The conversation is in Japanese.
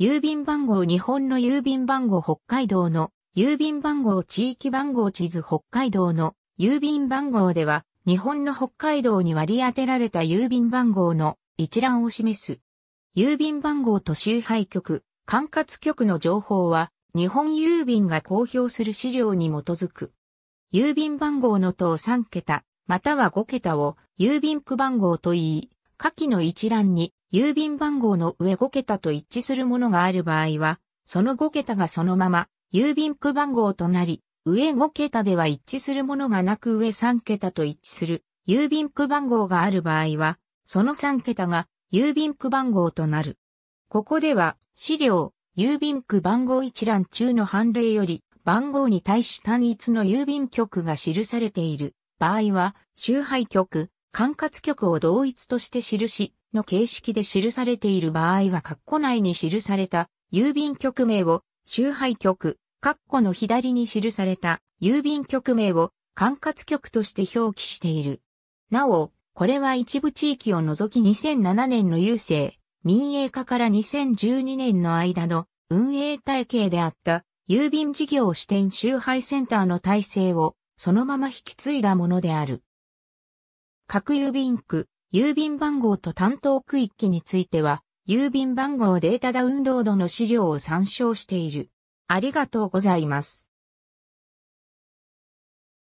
郵便番号日本の郵便番号北海道の郵便番号地域番号地図北海道の郵便番号では日本の北海道に割り当てられた郵便番号の一覧を示す。郵便番号と周配局、管轄局の情報は日本郵便が公表する資料に基づく。郵便番号の等3桁、または5桁を郵便区番号といい、下記の一覧に郵便番号の上5桁と一致するものがある場合は、その5桁がそのまま郵便区番号となり、上5桁では一致するものがなく上3桁と一致する郵便区番号がある場合は、その3桁が郵便区番号となる。ここでは資料、郵便区番号一覧中の判例より番号に対し単一の郵便局が記されている場合は、周配局、管轄局を同一として印し、の形式で記されている場合は括弧内に記された郵便局名を周配局、括弧の左に記された郵便局名を管轄局として表記している。なお、これは一部地域を除き2007年の郵政、民営化から2012年の間の運営体系であった郵便事業支店周配センターの体制をそのまま引き継いだものである。各郵便区、郵便番号と担当区域については、郵便番号データダウンロードの資料を参照している。ありがとうございます。